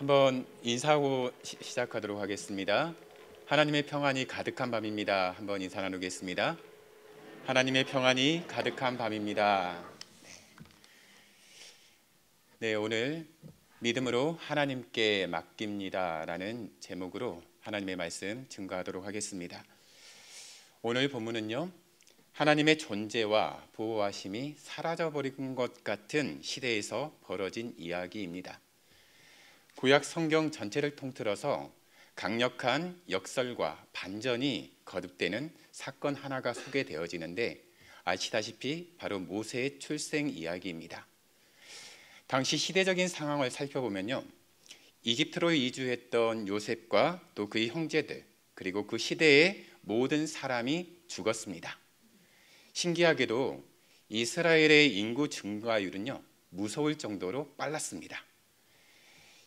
한번 인사하고 시, 시작하도록 하겠습니다. 하나님의 평안이 가득한 밤입니다. 한번 인사 나누겠습니다. 하나님의 평안이 가득한 밤입니다. 네, 오늘 믿음으로 하나님께 맡깁니다라는 제목으로 하나님의 말씀 증거하도록 하겠습니다. 오늘 본문은요. 하나님의 존재와 보호하심이 사라져 버린 것 같은 시대에서 벌어진 이야기입니다. 구약 성경 전체를 통틀어서 강력한 역설과 반전이 거듭되는 사건 하나가 소개되어지는데 아시다시피 바로 모세의 출생 이야기입니다. 당시 시대적인 상황을 살펴보면요. 이집트로 이주했던 요셉과 또 그의 형제들 그리고 그 시대의 모든 사람이 죽었습니다. 신기하게도 이스라엘의 인구 증가율은요 무서울 정도로 빨랐습니다.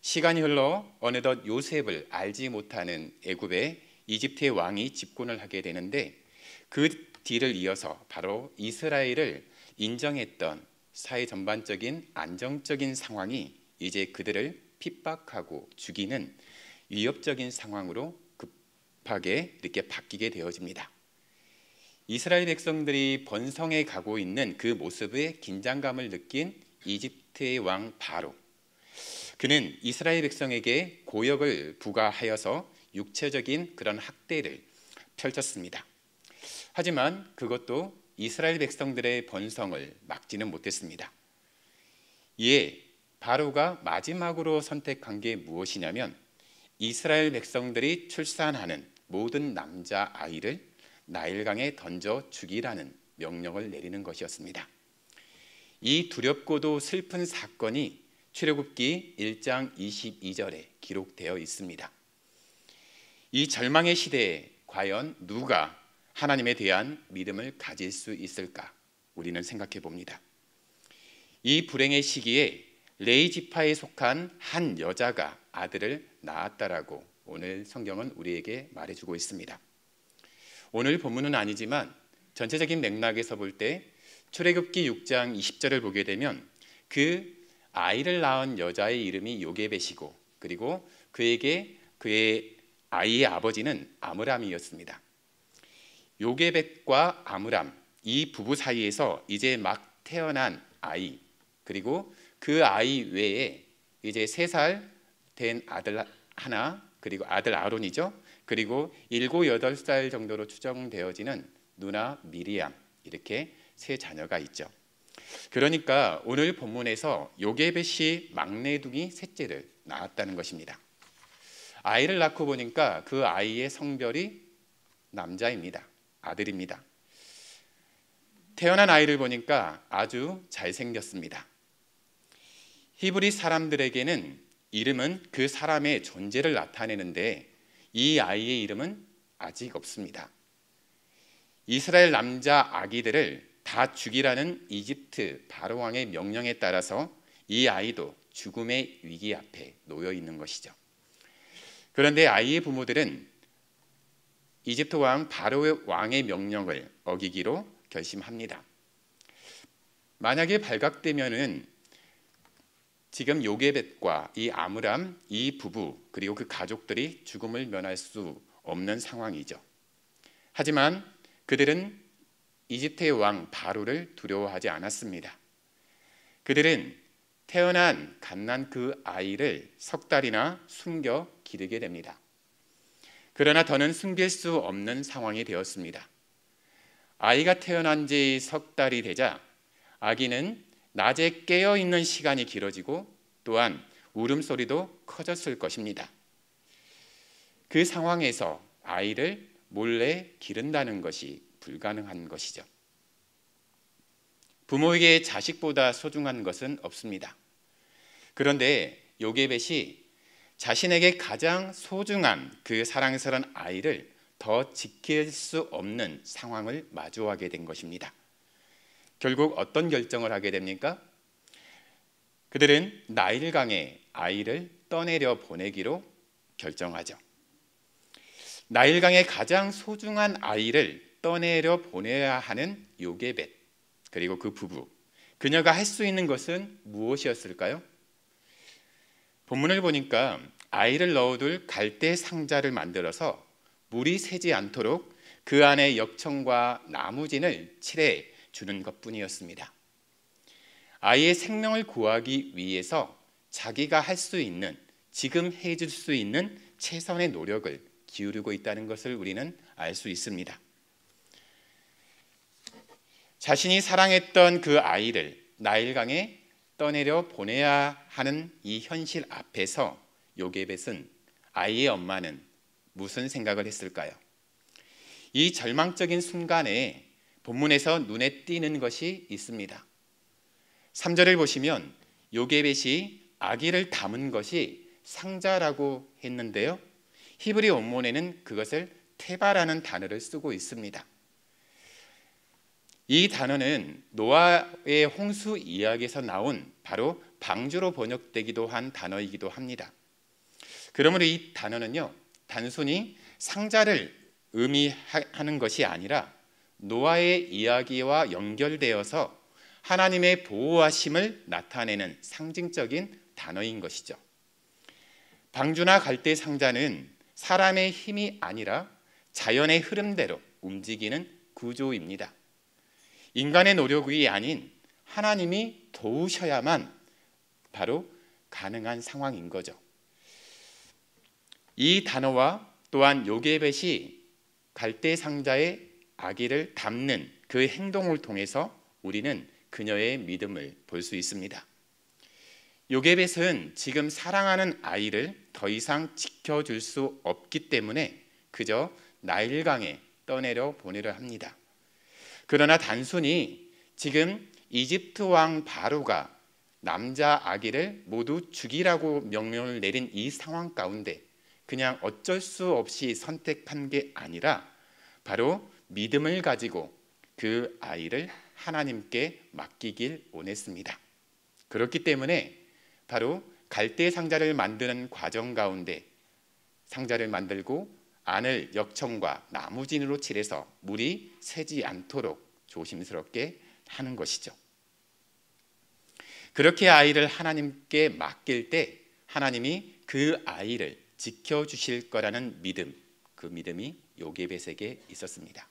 시간이 흘러 어느덧 요셉을 알지 못하는 애굽의 이집트의 왕이 집권을 하게 되는데 그 뒤를 이어서 바로 이스라엘을 인정했던 사회 전반적인 안정적인 상황이 이제 그들을 핍박하고 죽이는 위협적인 상황으로 급하게 이렇게 바뀌게 되어집니다. 이스라엘 백성들이 번성해 가고 있는 그 모습에 긴장감을 느낀 이집트의 왕 바로 그는 이스라엘 백성에게 고역을 부과하여서 육체적인 그런 학대를 펼쳤습니다. 하지만 그것도 이스라엘 백성들의 번성을 막지는 못했습니다. 이에 바로가 마지막으로 선택한 게 무엇이냐면 이스라엘 백성들이 출산하는 모든 남자 아이를 나일강에 던져 죽이라는 명령을 내리는 것이었습니다. 이 두렵고도 슬픈 사건이 출애굽기 1장 22절에 기록되어 있습니다. 이 절망의 시대에 과연 누가 하나님에 대한 믿음을 가질 수 있을까 우리는 생각해 봅니다. 이 불행의 시기에 레이 지파에 속한 한 여자가 아들을 낳았다라고 오늘 성경은 우리에게 말해주고 있습니다. 오늘 본문은 아니지만 전체적인 맥락에서 볼 때 출애굽기 6장 20절을 보게 되면 그 아이를 낳은 여자의 이름이 요게벳이고 그리고 그에게 그의 아이의 아버지는 아므람이었습니다. 요게벳과 아므람 이 부부 사이에서 이제 막 태어난 아이 그리고 그 아이 외에 이제 세 살 된 아들 하나 그리고 아들 아론이죠. 그리고 일곱 여덟 살 정도로 추정되어지는 누나 미리암 이렇게 세 자녀가 있죠. 그러니까 오늘 본문에서 요게벳이 막내둥이 셋째를 낳았다는 것입니다. 아이를 낳고 보니까 그 아이의 성별이 남자입니다. 아들입니다. 태어난 아이를 보니까 아주 잘생겼습니다. 히브리 사람들에게는 이름은 그 사람의 존재를 나타내는데 이 아이의 이름은 아직 없습니다. 이스라엘 남자 아기들을 다 죽이라는 이집트 바로 왕의 명령에 따라서 이 아이도 죽음의 위기 앞에 놓여 있는 것이죠. 그런데 아이의 부모들은 이집트 왕 바로의 왕의 명령을 어기기로 결심합니다. 만약에 발각되면은 지금 요게벳과 이 아므람 이 부부 그리고 그 가족들이 죽음을 면할 수 없는 상황이죠. 하지만 그들은 이집트의 왕바루를 두려워하지 않았습니다. 그들은 태어난 갓난 그 아이를 석 달이나 숨겨 기르게 됩니다. 그러나 더는 숨길 수 없는 상황이 되었습니다. 아이가 태어난 지석 달이 되자 아기는 낮에 깨어 있는 시간이 길어지고 또한 울음소리도 커졌을 것입니다. 그 상황에서 아이를 몰래 기른다는 것이 불가능한 것이죠. 부모에게 자식보다 소중한 것은 없습니다. 그런데 요게벳이 자신에게 가장 소중한 그 사랑스런 아이를 더 지킬 수 없는 상황을 마주하게 된 것입니다. 결국 어떤 결정을 하게 됩니까? 그들은 나일강에 아이를 떠내려 보내기로 결정하죠. 나일강의 가장 소중한 아이를 떠내려 보내야 하는 요게벳. 그리고 그 부부 그녀가 할 수 있는 것은 무엇이었을까요? 본문을 보니까 아이를 넣어둘 갈대 상자를 만들어서 물이 새지 않도록 그 안에 역청과 나무진을 칠해 주는 것뿐이었습니다. 아이의 생명을 구하기 위해서 자기가 할 수 있는 지금 해줄 수 있는 최선의 노력을 기울이고 있다는 것을 우리는 알 수 있습니다. 자신이 사랑했던 그 아이를 나일강에 떠내려 보내야 하는 이 현실 앞에서 요게벳은 아이의 엄마는 무슨 생각을 했을까요? 이 절망적인 순간에 본문에서 눈에 띄는 것이 있습니다. 3절을 보시면 요게벳이 아기를 담은 것이 상자라고 했는데요. 히브리 원문에는 그것을 테바라는 단어를 쓰고 있습니다. 이 단어는 노아의 홍수 이야기에서 나온 바로 방주로 번역되기도 한 단어이기도 합니다. 그러므로 이 단어는요 단순히 상자를 의미하는 것이 아니라 노아의 이야기와 연결되어서 하나님의 보호하심을 나타내는 상징적인 단어인 것이죠. 방주나 갈대 상자는 사람의 힘이 아니라 자연의 흐름대로 움직이는 구조입니다. 인간의 노력이 아닌 하나님이 도우셔야만 바로 가능한 상황인 거죠. 이 단어와 또한 요게벳이 갈대 상자에 아기를 담는 그 행동을 통해서 우리는 그녀의 믿음을 볼 수 있습니다. 요게벳은 지금 사랑하는 아이를 더 이상 지켜줄 수 없기 때문에 그저 나일강에 떠내려 보내려 합니다. 그러나 단순히 지금 이집트 왕 바로가 남자 아기를 모두 죽이라고 명령을 내린 이 상황 가운데 그냥 어쩔 수 없이 선택한 게 아니라 바로 믿음을 가지고 그 아이를 하나님께 맡기길 원했습니다. 그렇기 때문에 바로 갈대 상자를 만드는 과정 가운데 상자를 만들고 안을 역청과 나무진으로 칠해서 물이 새지 않도록 조심스럽게 하는 것이죠. 그렇게 아이를 하나님께 맡길 때 하나님이 그 아이를 지켜 주실 거라는 믿음, 그 믿음이 요게벳에게 있었습니다.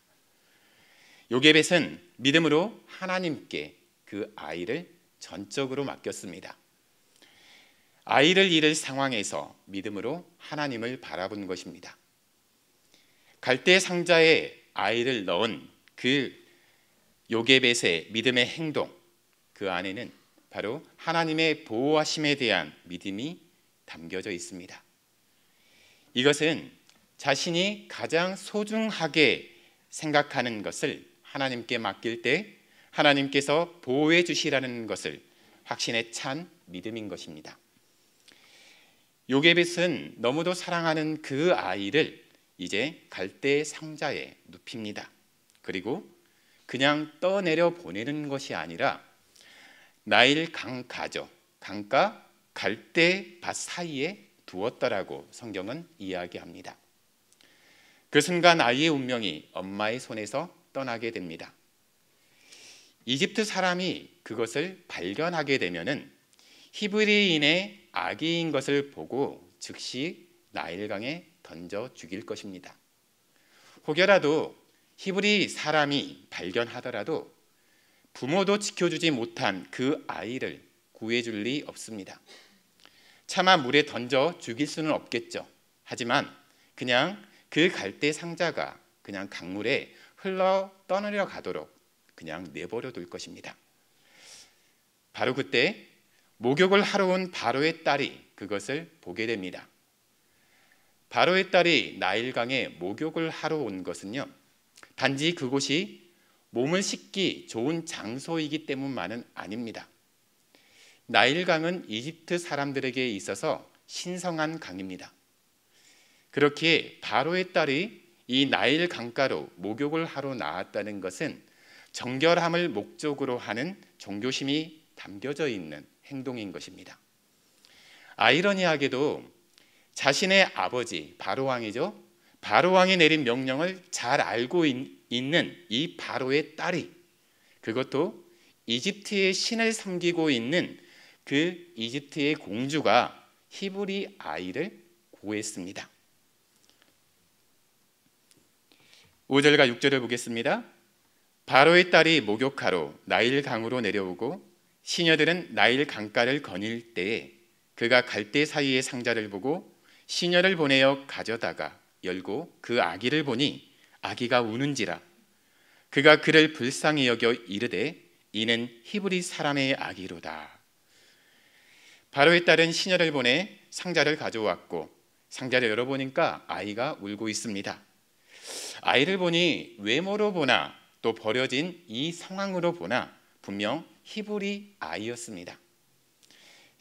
요게벳은 믿음으로 하나님께 그 아이를 전적으로 맡겼습니다. 아이를 잃을 상황에서 믿음으로 하나님을 바라본 것입니다. 갈대 상자에 아이를 넣은 그 요게벳의 믿음의 행동 그 안에는 바로 하나님의 보호하심에 대한 믿음이 담겨져 있습니다. 이것은 자신이 가장 소중하게 생각하는 것을 하나님께 맡길 때 하나님께서 보호해 주시라는 것을 확신에 찬 믿음인 것입니다. 요게벳은 너무도 사랑하는 그 아이를 이제 갈대의 상자에 눕힙니다. 그리고 그냥 떠내려 보내는 것이 아니라 나일 강 가죠. 강가 갈대 밭 사이에 두었다라고 성경은 이야기합니다. 그 순간 아이의 운명이 엄마의 손에서 떠나게 됩니다. 이집트 사람이 그것을 발견하게 되면은 히브리인의 아기인 것을 보고 즉시 나일강에 던져 죽일 것입니다. 혹여라도 히브리 사람이 발견하더라도 부모도 지켜주지 못한 그 아이를 구해줄 리 없습니다. 차마 물에 던져 죽일 수는 없겠죠. 하지만 그냥 그 갈대 상자가 그냥 강물에 흘러 떠내려 가도록 그냥 내버려 둘 것입니다. 바로 그때 목욕을 하러 온 바로의 딸이 그것을 보게 됩니다. 바로의 딸이 나일강에 목욕을 하러 온 것은요. 단지 그곳이 몸을 씻기 좋은 장소이기 때문만은 아닙니다. 나일강은 이집트 사람들에게 있어서 신성한 강입니다. 그렇게 바로의 딸이 이 나일 강가로 목욕을 하러 나왔다는 것은 정결함을 목적으로 하는 종교심이 담겨져 있는 행동인 것입니다. 아이러니하게도 자신의 아버지 바로 왕이죠. 바로 왕이 내린 명령을 잘 알고 있는 이 바로의 딸이 그것도 이집트의 신을 섬기고 있는 그 이집트의 공주가 히브리 아이를 구했습니다 5절과 6절을 보겠습니다. 바로의 딸이 목욕하러 나일 강으로 내려오고 시녀들은 나일 강가를 거닐 때에 그가 갈대 사이의 상자를 보고 시녀를 보내어 가져다가 열고 그 아기를 보니 아기가 우는지라 그가 그를 불쌍히 여겨 이르되 이는 히브리 사람의 아기로다 바로에 따른 시녀를 보내 상자를 가져왔고 상자를 열어보니까 아이가 울고 있습니다 아이를 보니 외모로 보나 또 버려진 이 상황으로 보나 분명 히브리 아이였습니다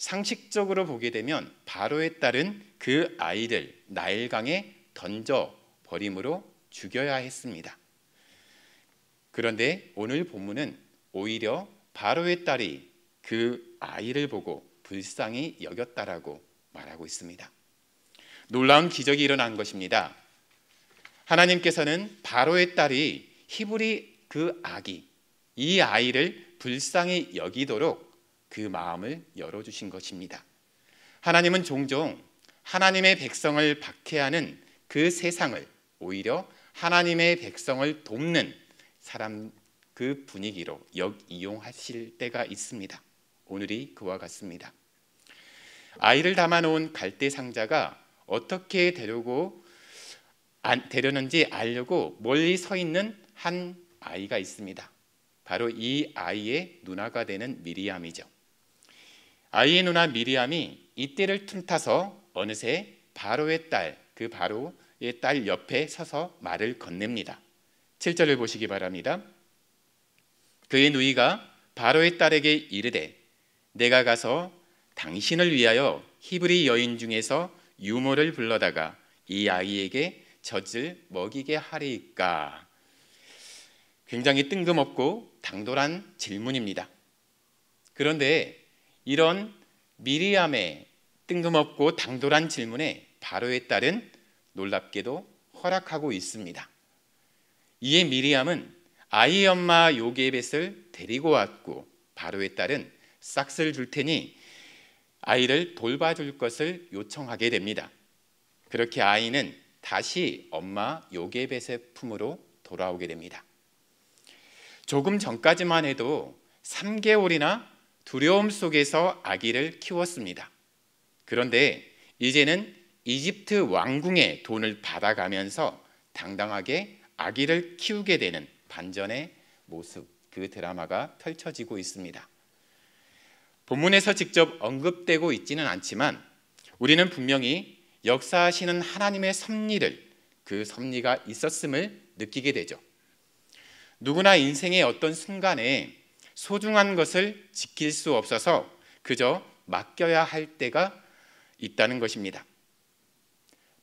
상식적으로 보게 되면 바로의 딸은 그 아이를 나일강에 던져 버림으로 죽여야 했습니다. 그런데 오늘 본문은 오히려 바로의 딸이 그 아이를 보고 불쌍히 여겼다라고 말하고 있습니다. 놀라운 기적이 일어난 것입니다. 하나님께서는 바로의 딸이 히브리 그 아기 이 아이를 불쌍히 여기도록 그 마음을 열어주신 것입니다. 하나님은 종종 하나님의 백성을 박해하는 그 세상을 오히려 하나님의 백성을 돕는 사람 그 분위기로 역이용하실 때가 있습니다. 오늘이 그와 같습니다. 아이를 담아놓은 갈대 상자가 어떻게 되려고 되려는지 알려고 멀리 서 있는 한 아이가 있습니다. 바로 이 아이의 누나가 되는 미리암이죠. 아이의 누나 미리암이 이때를 틈타서 어느새 바로의 딸, 그 바로의 딸 옆에 서서 말을 건넵니다. 7절을 보시기 바랍니다. 그의 누이가 바로의 딸에게 이르되 내가 가서 당신을 위하여 히브리 여인 중에서 유모를 불러다가 이 아이에게 젖을 먹이게 하리까 굉장히 뜬금없고 당돌한 질문입니다. 그런데 이런 미리암의 뜬금없고 당돌한 질문에 바로의 딸은 놀랍게도 허락하고 있습니다. 이에 미리암은 아이 엄마 요게벳을 데리고 왔고 바로의 딸은 싹스를 줄 테니 아이를 돌봐줄 것을 요청하게 됩니다. 그렇게 아이는 다시 엄마 요게벳의 품으로 돌아오게 됩니다. 조금 전까지만 해도 3개월이나 두려움 속에서 아기를 키웠습니다. 그런데 이제는 이집트 왕궁의 돈을 받아가면서 당당하게 아기를 키우게 되는 반전의 모습 그 드라마가 펼쳐지고 있습니다. 본문에서 직접 언급되고 있지는 않지만 우리는 분명히 역사하시는 하나님의 섭리를 그 섭리가 있었음을 느끼게 되죠. 누구나 인생의 어떤 순간에 소중한 것을 지킬 수 없어서 그저 맡겨야 할 때가 있다는 것입니다.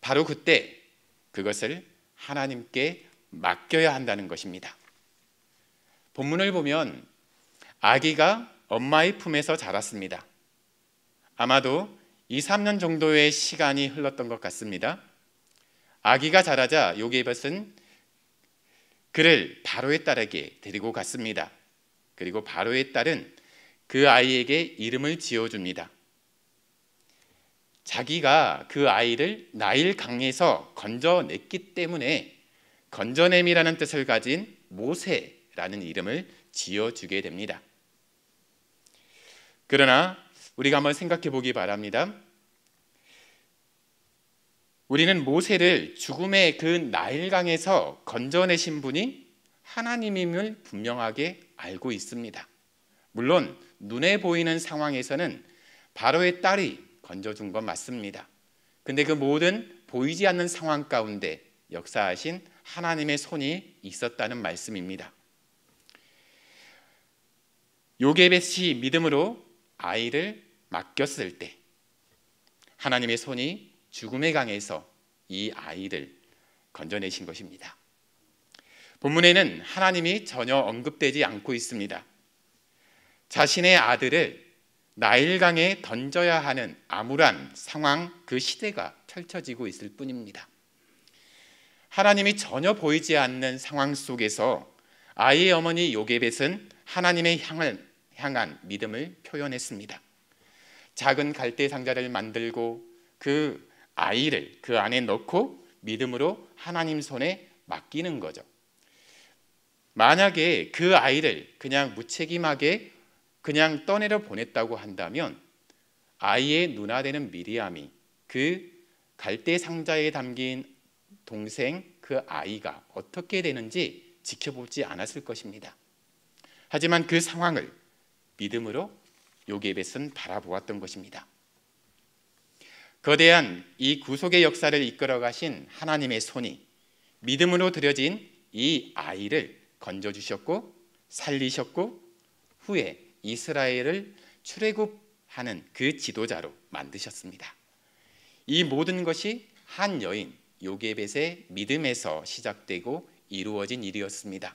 바로 그때 그것을 하나님께 맡겨야 한다는 것입니다. 본문을 보면 아기가 엄마의 품에서 자랐습니다. 아마도 2, 3년 정도의 시간이 흘렀던 것 같습니다. 아기가 자라자 요게벳은 그를 바로의 딸에게 데리고 갔습니다. 그리고 바로의 딸은 그 아이에게 이름을 지어줍니다. 자기가 그 아이를 나일 강에서 건져냈기 때문에 건져냄이라는 뜻을 가진 모세라는 이름을 지어주게 됩니다. 그러나 우리가 한번 생각해 보기 바랍니다. 우리는 모세를 죽음의 그 나일강에서 건져내신 분이 하나님임을 분명하게 알고 있습니다. 물론 눈에 보이는 상황에서는 바로의 딸이 건져준 건 맞습니다. 근데 그 모든 보이지 않는 상황 가운데 역사하신 하나님의 손이 있었다는 말씀입니다. 요게벳이 믿음으로 아이를 맡겼을 때 하나님의 손이 죽음의 강에서 이 아이를 건져내신 것입니다. 본문에는 하나님이 전혀 언급되지 않고 있습니다. 자신의 아들을 나일강에 던져야 하는 암울한 상황 그 시대가 펼쳐지고 있을 뿐입니다. 하나님이 전혀 보이지 않는 상황 속에서 아이의 어머니 요게벳은 하나님의 향을 향한 믿음을 표현했습니다. 작은 갈대 상자를 만들고 그 아이를 그 안에 넣고 믿음으로 하나님 손에 맡기는 거죠. 만약에 그 아이를 그냥 무책임하게 그냥 떠내려 보냈다고 한다면 아이의 누나 되는 미리암이 그 갈대 상자에 담긴 동생 그 아이가 어떻게 되는지 지켜보지 않았을 것입니다. 하지만 그 상황을 믿음으로 요게벳은 바라보았던 것입니다. 거대한 이 구속의 역사를 이끌어 가신 하나님의 손이 믿음으로 들여진 이 아이를 건져주셨고 살리셨고 후에 이스라엘을 출애굽하는 그 지도자로 만드셨습니다. 이 모든 것이 한 여인 요게벳의 믿음에서 시작되고 이루어진 일이었습니다.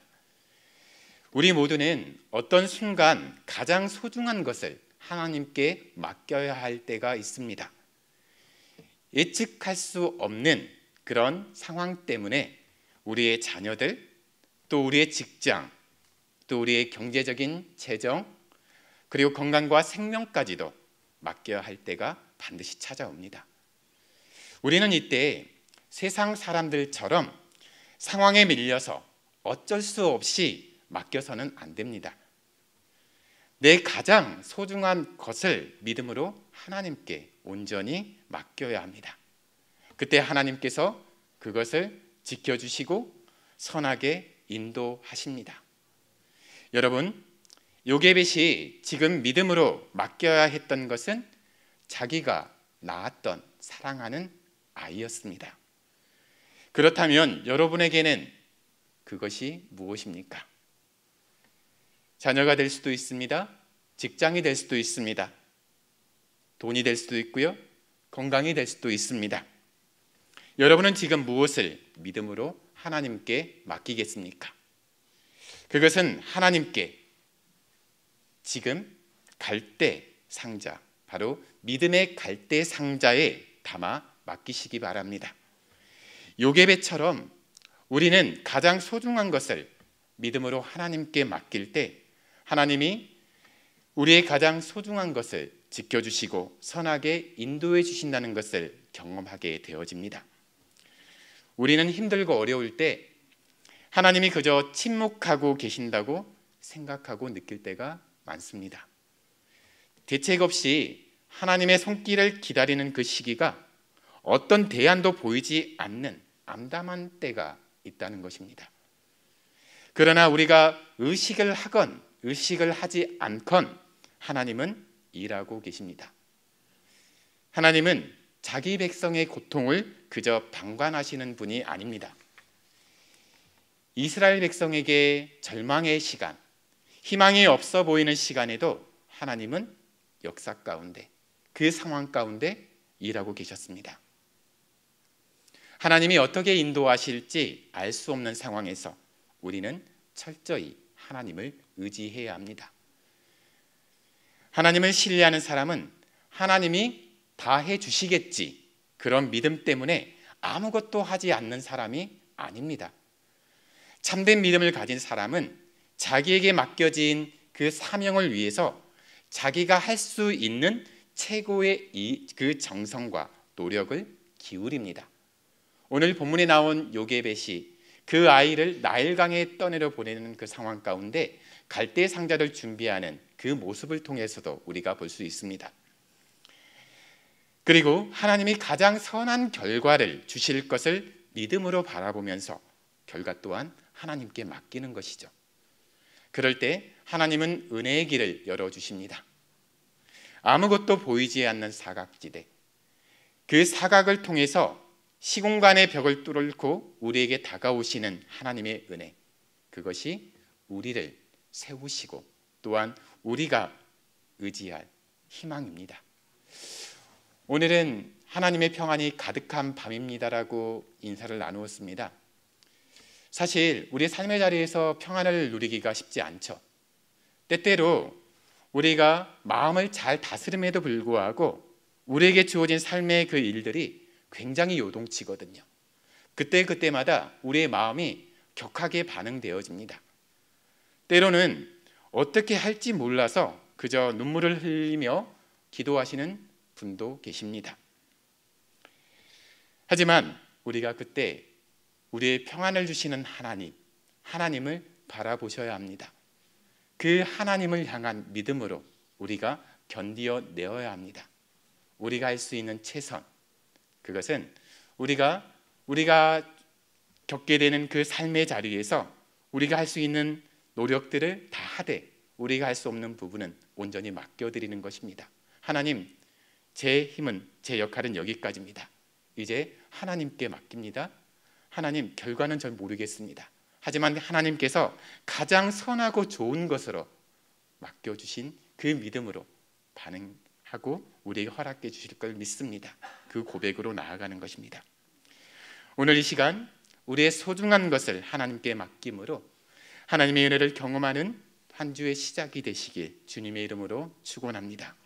우리 모두는 어떤 순간 가장 소중한 것을 하나님께 맡겨야 할 때가 있습니다. 예측할 수 없는 그런 상황 때문에 우리의 자녀들, 또 우리의 직장, 또 우리의 경제적인 재정, 그리고 건강과 생명까지도 맡겨야 할 때가 반드시 찾아옵니다. 우리는 이때 세상 사람들처럼 상황에 밀려서 어쩔 수 없이 맡겨서는 안 됩니다. 내 가장 소중한 것을 믿음으로 하나님께 온전히 맡겨야 합니다. 그때 하나님께서 그것을 지켜주시고 선하게 인도하십니다. 여러분, 요게벳이 지금 믿음으로 맡겨야 했던 것은 자기가 낳았던 사랑하는 아이였습니다. 그렇다면 여러분에게는 그것이 무엇입니까? 자녀가 될 수도 있습니다. 직장이 될 수도 있습니다. 돈이 될 수도 있고요. 건강이 될 수도 있습니다. 여러분은 지금 무엇을 믿음으로 하나님께 맡기겠습니까? 그것은 하나님께 지금 갈대 상자, 바로 믿음의 갈대 상자에 담아 맡기시기 바랍니다. 요괴배처럼 우리는 가장 소중한 것을 믿음으로 하나님께 맡길 때 하나님이 우리의 가장 소중한 것을 지켜주시고 선하게 인도해 주신다는 것을 경험하게 되어집니다. 우리는 힘들고 어려울 때 하나님이 그저 침묵하고 계신다고 생각하고 느낄 때가 많습니다. 대책 없이 하나님의 손길을 기다리는 그 시기가 어떤 대안도 보이지 않는 암담한 때가 있다는 것입니다. 그러나 우리가 의식을 하건 의식을 하지 않건 하나님은 일하고 계십니다. 하나님은 자기 백성의 고통을 그저 방관하시는 분이 아닙니다. 이스라엘 백성에게 절망의 시간, 희망이 없어 보이는 시간에도 하나님은 역사 가운데 그 상황 가운데 일하고 계셨습니다. 하나님이 어떻게 인도하실지 알 수 없는 상황에서 우리는 철저히 하나님을 의지해야 합니다. 하나님을 신뢰하는 사람은 하나님이 다 해주시겠지 그런 믿음 때문에 아무것도 하지 않는 사람이 아닙니다. 참된 믿음을 가진 사람은 자기에게 맡겨진 그 사명을 위해서 자기가 할 수 있는 최고의 이, 그 정성과 노력을 기울입니다. 오늘 본문에 나온 요게벳이 그 아이를 나일강에 떠내려 보내는 그 상황 가운데 갈대 상자를 준비하는 그 모습을 통해서도 우리가 볼 수 있습니다. 그리고 하나님이 가장 선한 결과를 주실 것을 믿음으로 바라보면서 결과 또한 하나님께 맡기는 것이죠. 그럴 때 하나님은 은혜의 길을 열어 주십니다. 아무것도 보이지 않는 사각지대. 그 사각을 통해서 시공간의 벽을 뚫고 우리에게 다가오시는 하나님의 은혜. 그것이 우리를 세우시고 또한 우리가 의지할 희망입니다. 오늘은 하나님의 평안이 가득한 밤입니다라고 인사를 나누었습니다. 사실 우리 삶의 자리에서 평안을 누리기가 쉽지 않죠. 때때로 우리가 마음을 잘 다스림에도 불구하고 우리에게 주어진 삶의 그 일들이 굉장히 요동치거든요. 그때그때마다 우리의 마음이 격하게 반응되어집니다. 때로는 어떻게 할지 몰라서 그저 눈물을 흘리며 기도하시는 분도 계십니다. 하지만 우리가 그때 우리의 평안을 주시는 하나님, 하나님을 바라보셔야 합니다. 그 하나님을 향한 믿음으로 우리가 견디어내어야 합니다. 우리가 할 수 있는 최선, 그것은 우리가 우리가 겪게 되는 그 삶의 자리에서 우리가 할 수 있는 노력들을 다 하되 우리가 할 수 없는 부분은 온전히 맡겨드리는 것입니다. 하나님, 제 힘은 제 역할은 여기까지입니다. 이제 하나님께 맡깁니다. 하나님 결과는 전 모르겠습니다. 하지만 하나님께서 가장 선하고 좋은 것으로 맡겨 주신 그 믿음으로 반응하고 우리에게 허락해 주실 걸 믿습니다. 그 고백으로 나아가는 것입니다. 오늘 이 시간 우리의 소중한 것을 하나님께 맡김으로 하나님의 은혜를 경험하는 한 주의 시작이 되시길 주님의 이름으로 축원합니다.